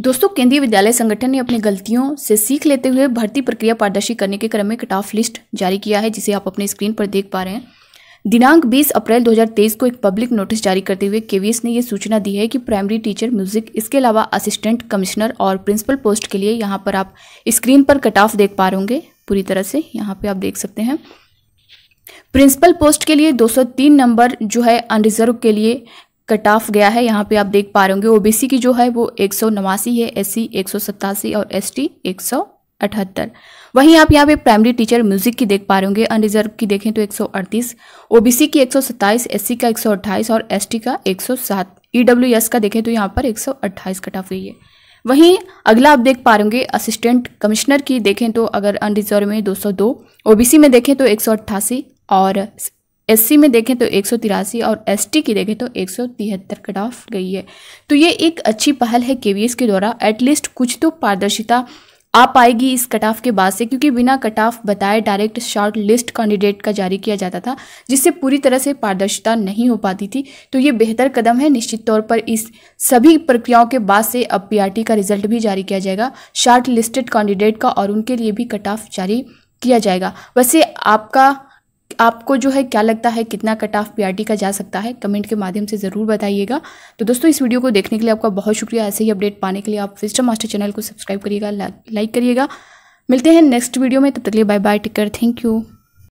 दोस्तों केंद्रीय विद्यालय संगठन ने अपनी गलतियों से सीख लेते हुए भर्ती प्रक्रिया पारदर्शी करने के क्रम में कट ऑफ लिस्ट जारी किया है जिसे आप अपने स्क्रीन पर देख पा रहे हैं दिनांक 20 अप्रैल 2023 को एक पब्लिक नोटिस जारी करते हुए केवीएस ने यह सूचना दी है कि प्राइमरी टीचर म्यूजिक इसके अलावा असिस्टेंट कमिश्नर और प्रिंसिपल पोस्ट के लिए यहाँ पर आप स्क्रीन पर कट ऑफ देख पा रहे होंगे पूरी तरह से यहाँ पे आप देख सकते हैं प्रिंसिपल पोस्ट के लिए 203 नंबर जो है अनरिजर्व के लिए कट ऑफ गया है यहाँ पे आप देख पा रहे होंगे ओबीसी की जो है वो एक सौ नवासी है एससी एक सौ सत्तासी और एसटी एक सौ अठहत्तर वहीं आप यहाँ पे प्राइमरी टीचर म्यूजिक की देख पा रहे होंगे अनरिजर्व की देखें तो 138 ओबीसी की 127 एससी का 128 और एसटी का 107 ईडब्ल्यूएस e का देखें तो यहाँ पर 128 कट ऑफ गई है वहीं अगला आप देख पा रहे होंगे असिस्टेंट कमिश्नर की देखें तो अगर अनरिजर्व में दो ओबीसी में देखें तो एक और एससी में देखें तो एक और एसटी की देखें तो एक कट ऑफ गई है तो ये एक अच्छी पहल है केवीएस के द्वारा एटलीस्ट कुछ तो पारदर्शिता आ पाएगी इस कट ऑफ के बाद से क्योंकि बिना कट ऑफ बताए डायरेक्ट शॉर्ट लिस्ट कैंडिडेट का जारी किया जाता था जिससे पूरी तरह से पारदर्शिता नहीं हो पाती थी तो ये बेहतर कदम है निश्चित तौर पर इस सभी प्रक्रियाओं के बाद से अब पीआरटी का रिजल्ट भी जारी किया जाएगा शॉर्ट लिस्टेड कैंडिडेट का और उनके लिए भी कट ऑफ जारी किया जाएगा वैसे आपका आपको जो है क्या लगता है कितना कट ऑफ पी का जा सकता है कमेंट के माध्यम से ज़रूर बताइएगा तो दोस्तों इस वीडियो को देखने के लिए आपका बहुत शुक्रिया ऐसे ही अपडेट पाने के लिए आप सिस्टम मास्टर चैनल को सब्सक्राइब करिएगा लाइक करिएगा मिलते हैं नेक्स्ट वीडियो में तब तक लिए बाय बाय टिकर थैंक यू